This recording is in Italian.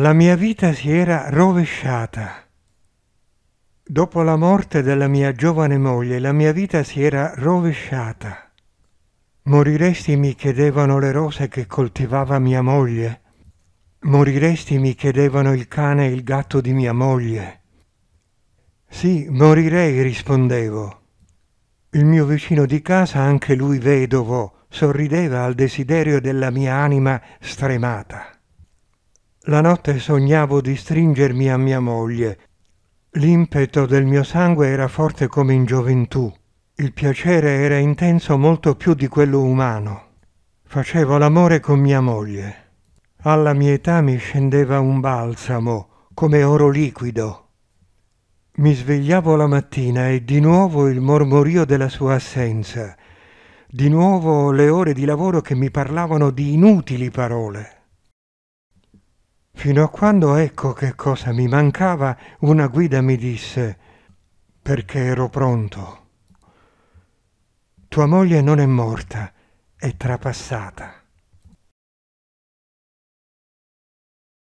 La mia vita si era rovesciata. Dopo la morte della mia giovane moglie, la mia vita si era rovesciata. Moriresti mi chiedevano le rose che coltivava mia moglie. Moriresti mi chiedevano il cane e il gatto di mia moglie. Sì, morirei, rispondevo. Il mio vicino di casa, anche lui vedovo, sorrideva al desiderio della mia anima stremata. La notte sognavo di stringermi a mia moglie. L'impeto del mio sangue era forte come in gioventù. Il piacere era intenso molto più di quello umano. Facevo l'amore con mia moglie. Alla mia età mi scendeva un balsamo, come oro liquido. Mi svegliavo la mattina e di nuovo il mormorio della sua assenza, di nuovo le ore di lavoro che mi parlavano di inutili parole. Fino a quando ecco che cosa mi mancava, una guida mi disse perché ero pronto. Tua moglie non è morta, è trapassata.